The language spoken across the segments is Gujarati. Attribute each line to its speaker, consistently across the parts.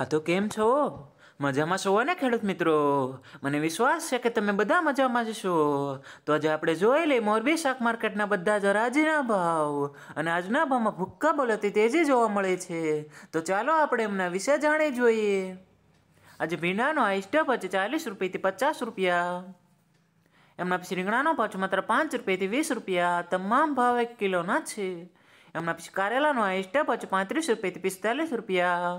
Speaker 1: હા તો કેમ છો મજામાં છો ને ખેડૂત મિત્રો મને વિશ્વાસ છે કે તમે બધા મજામાં જશો તો આજે આપણે જોઈ લઈએ મોરબી શાક માર્કેટના બધા જ હરાજીના ભાવ અને આજના ભાવમાં ભૂક્કા બોલતી તેજી જોવા મળે છે તો ચાલો આપણે એમના વિશે જાણી જોઈએ આજે ભીંડાનો આઈસ્ટ ભાવ ચાલીસ રૂપિયાથી પચાસ રૂપિયા એમના પછી રીંગણાનો ભાવ માત્ર પાંચ રૂપિયાથી વીસ રૂપિયા તમામ ભાવ એક કિલોના છે એમના પછી કારેલાનો આઈસ્ટ ભાવ પાંત્રીસ રૂપિયાથી પિસ્તાલીસ રૂપિયા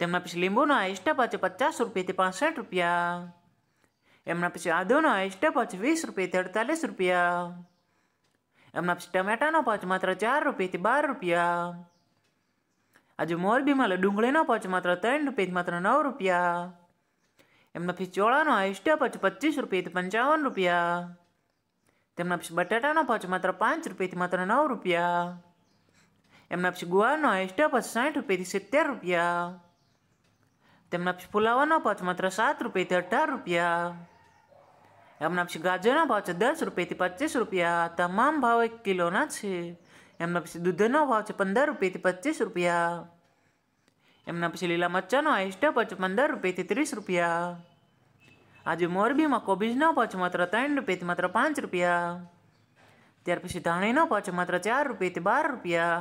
Speaker 1: તેમના પછી લીંબુના એસ્ટા પાછે પચાસ રૂપિયાથી પાસઠ રૂપિયા એમના પછી આદુના એસ્ટા પાછે વીસ રૂપિયાથી અડતાલીસ રૂપિયા એમના પછી ટમેટાનો પાંચ માત્ર ચાર રૂપિયાથી બાર રૂપિયા આજે મોરબીમાં ડુંગળીનો પાંચ માત્ર ત્રણ રૂપિયાથી માત્ર નવ રૂપિયા એમના પછી ચોળાનો એસ્ટા પાછ પચીસ રૂપિયાથી પંચાવન રૂપિયા તેમના પછી બટાટાનો પાંચ માત્ર પાંચ રૂપિયાથી માત્ર નવ રૂપિયા એમના પછી ગુવારનો એસ્ટા પાછ સાઠ રૂપિયાથી સિત્તેર રૂપિયા તેમના પછી ફુલાવાનો ભાવ માત્ર સાત રૂપિયાથી અઢાર રૂપિયા એમના પછી ગાજરનો ભાવ છે દસ રૂપિયાથી પચીસ રૂપિયા તમામ ભાવ એક કિલોના છે એમના પછી દૂધનો ભાવ છે પંદર રૂપિયાથી પચીસ રૂપિયા એમના પછી લીલા મરચાનો આઈસ્ટા ભાવ છે પંદર રૂપિયાથી ત્રીસ રૂપિયા આજે મોરબીમાં કોબીજનો ભાવ છે માત્ર ત્રણ રૂપિયાથી માત્ર પાંચ રૂપિયા ત્યાર પછી ધાણીનો ભાવ છે માત્ર ચાર રૂપિયાથી બાર રૂપિયા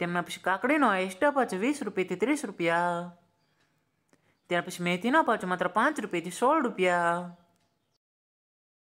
Speaker 1: તેમના પછી કાકડીનો એસ્ટા ભાવ છે વીસ રૂપિયાથી ત્રીસ રૂપિયા ત્યાર પછી મેથી મહેંદીના ખર્ચ માત્ર પાંચ રૂપિયાથી સોળ રૂપિયા